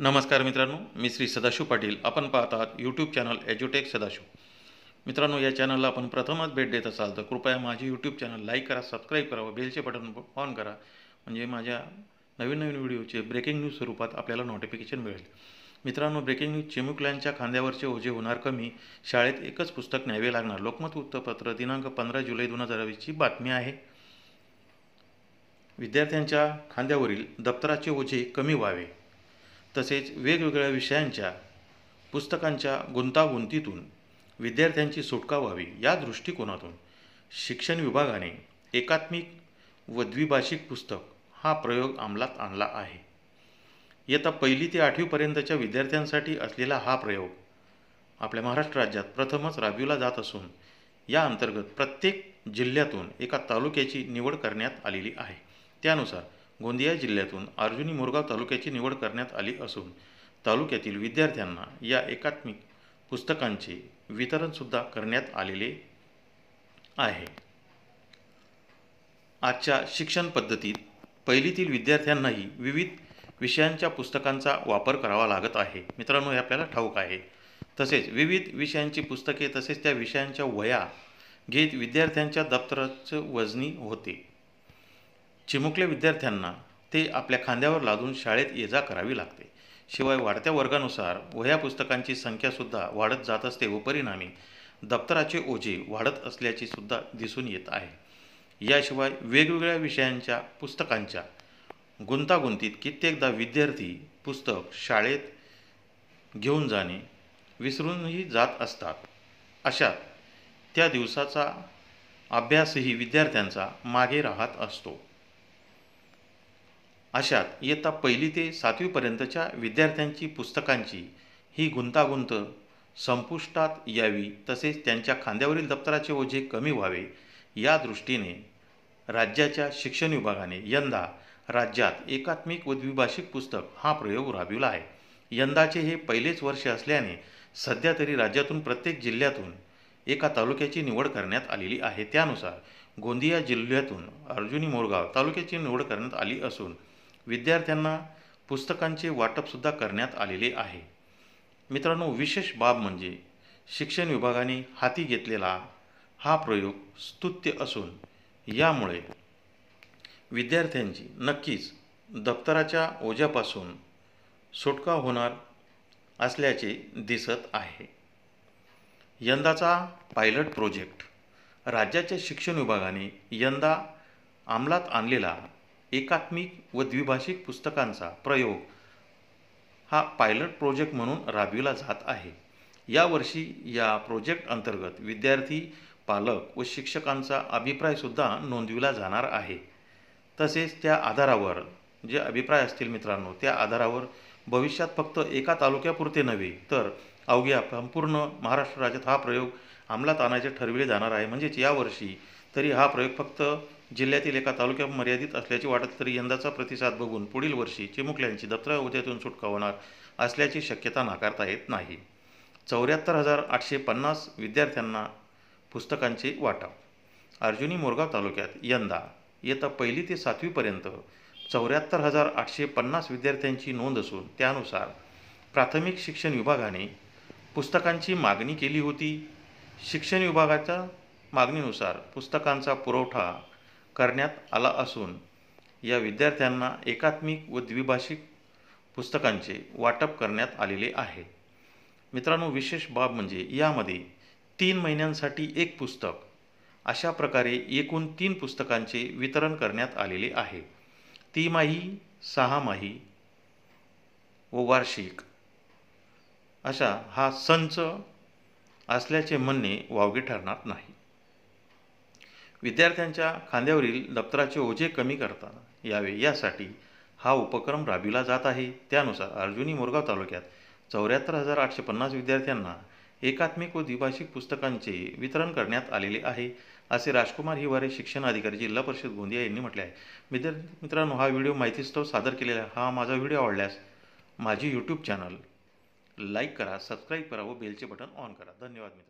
नमस्कार मित्रांनो मी श्री सदाशिव पाटील आपण आहात यूट्यूब चॅनल एज्युटेक सदाशिव मित्रांनो या चॅनलला आपण प्रथमच भेट देत असाल तर कृपया माझे यूट्यूब चॅनल लाईक करा सबस्क्राईब करा व बेलचे बटन ऑन करा म्हणजे माझ्या नवीन नवीन व्हिडिओचे ब्रेकिंग न्यूज स्वरूपात आपल्याला नोटिफिकेशन मिळेल मित्रांनो ब्रेकिंग न्यूज चिमुकल्यांच्या खांद्यावरचे ओझे होणार कमी शाळेत एकच पुस्तक न्यावे लागणार लोकमत वृत्तपत्र दिनांक पंधरा जुलै दोन हजार वीसची बातमी आहे विद्यार्थ्यांच्या खांद्यावरील दप्तराचे ओझे कमी व्हावे तसेच वेगवेगळ्या विषयांच्या पुस्तकांच्या गुंतागुंतीतून विद्यार्थ्यांची सुटका व्हावी या दृष्टिकोनातून शिक्षण विभागाने एकात्मिक व द्विभाषिक पुस्तक हा प्रयोग अंमलात आणला आहे इयत्ता पहिली ते आठवीपर्यंतच्या विद्यार्थ्यांसाठी असलेला हा प्रयोग आपल्या महाराष्ट्र राज्यात प्रथमच राबविला जात असून या अंतर्गत प्रत्येक जिल्ह्यातून एका तालुक्याची निवड करण्यात आलेली आहे त्यानुसार गोंदिया जिल्ह्यातून अर्जुनी मोरगाव तालुक्याची निवड करण्यात आली असून तालुक्यातील विद्यार्थ्यांना या एकात्मिक पुस्तकांचे वितरणसुद्धा करण्यात आलेले आहे आजच्या शिक्षण पद्धतीत पहिलीतील विद्यार्थ्यांनाही विविध विषयांच्या पुस्तकांचा वापर करावा लागत आहे मित्रांनो हे आपल्याला ठाऊक आहे तसेच विविध विषयांची पुस्तके तसेच त्या विषयांच्या वया घेत विद्यार्थ्यांच्या दप्तराचं वजनी होते चिमुकल्या विद्यार्थ्यांना ते आपल्या खांद्यावर लादून शाळेत ये जा करावी लागते शिवाय वाढत्या वर्गानुसार वह्या पुस्तकांची संख्यासुद्धा वाढत जात असते व परिणामी दप्तराचे ओझे वाढत असल्याची सुद्धा दिसून येत आहे याशिवाय वेगवेगळ्या विषयांच्या पुस्तकांच्या गुंतागुंतीत कित्येकदा विद्यार्थी पुस्तक शाळेत घेऊन जाणे विसरूनही जात असतात अशात त्या दिवसाचा अभ्यासही विद्यार्थ्यांचा मागे राहत असतो अशात इयत्ता पहिली ते सातवीपर्यंतच्या विद्यार्थ्यांची पुस्तकांची ही गुंतागुंत संपुष्टात यावी तसेच त्यांच्या खांद्यावरील दप्तराचे ओझे कमी व्हावे या दृष्टीने राज्याच्या शिक्षण विभागाने यंदा राज्यात एकात्मिक व द्विभाषिक पुस्तक हा प्रयोग राबविला आहे यंदाचे हे पहिलेच वर्ष असल्याने सध्या तरी राज्यातून प्रत्येक जिल्ह्यातून एका तालुक्याची निवड करण्यात आलेली आहे त्यानुसार गोंदिया जिल्ह्यातून अर्जुनी मोरगाव तालुक्याची निवड करण्यात आली असून विद्यार्थ्यांना पुस्तकांचे वाटपसुद्धा करण्यात आलेले आहे मित्रांनो विशेष बाब म्हणजे शिक्षण विभागाने हाती घेतलेला हा प्रयोग स्तुत्य असून यामुळे विद्यार्थ्यांची नक्कीच दप्तराच्या ओझ्यापासून सुटका होणार असल्याचे दिसत आहे यंदाचा पायलट प्रोजेक्ट राज्याच्या शिक्षण विभागाने यंदा अंमलात आणलेला एकात्मिक व द्विभाषिक पुस्तकांचा प्रयोग हा पायलट प्रोजेक्ट म्हणून राबविला जात आहे यावर्षी या प्रोजेक्ट अंतर्गत विद्यार्थी पालक व शिक्षकांचा अभिप्रायसुद्धा नोंदविला जाणार आहे तसेच त्या आधारावर जे अभिप्राय असतील मित्रांनो त्या आधारावर भविष्यात फक्त एका तालुक्यापुरते नव्हे तर अवघ्या संपूर्ण महाराष्ट्र राज्यात हा प्रयोग अंमलात आणायचे ठरविले जाणार आहे म्हणजेच यावर्षी तरी हा प्रयोग फक्त जिल्ह्यातील एका तालुक्यात मर्यादित असल्याची वाटत तरी यंदाचा प्रतिसाद बघून पुढील वर्षी चिमुकल्यांची उद्यातून सुटका होणार असल्याची शक्यता नाकारता येत नाही चौऱ्याहत्तर हजार आठशे पन्नास विद्यार्थ्यांना पुस्तकांचे वाटप अर्जुनी मोरगाव तालुक्यात यंदा येत्या पहिली ते सातवीपर्यंत चौऱ्याहत्तर हजार आठशे पन्नास विद्यार्थ्यांची नोंद असून त्यानुसार प्राथमिक शिक्षण विभागाने पुस्तकांची मागणी केली होती शिक्षण विभागाच्या मागणीनुसार पुस्तकांचा पुरवठा करण्यात आला असून या विद्यार्थ्यांना एकात्मिक व द्विभाषिक पुस्तकांचे वाटप करण्यात आलेले आहे मित्रांनो विशेष बाब म्हणजे यामध्ये तीन महिन्यांसाठी एक पुस्तक अशा प्रकारे एकूण तीन पुस्तकांचे वितरण करण्यात आलेले आहे तिमाही सहामाही व वार्षिक अशा हा संच असल्याचे म्हणणे वावगे ठरणार नाही विद्यार्थ्यांच्या खांद्यावरील दप्तराचे ओझे कमी करता यावे यासाठी हा उपक्रम राबविला जात आहे त्यानुसार अर्जुनी मोरगाव तालुक्यात चौऱ्याहत्तर हजार आठशे पन्नास विद्यार्थ्यांना एकात्मिक व द्विभाषिक पुस्तकांचे वितरण करण्यात आलेले आहे असे राजकुमार हिवारे शिक्षण अधिकारी जिल्हा परिषद गोंदिया यांनी म्हटले आहे विद्यार्थी मित्रांनो हा व्हिडिओ माहितीस्तव सादर केलेला हा माझा व्हिडिओ आवडल्यास माझी यूट्यूब चॅनल लाईक करा सबस्क्राईब करा व बेलचे बटन ऑन करा धन्यवाद मित्र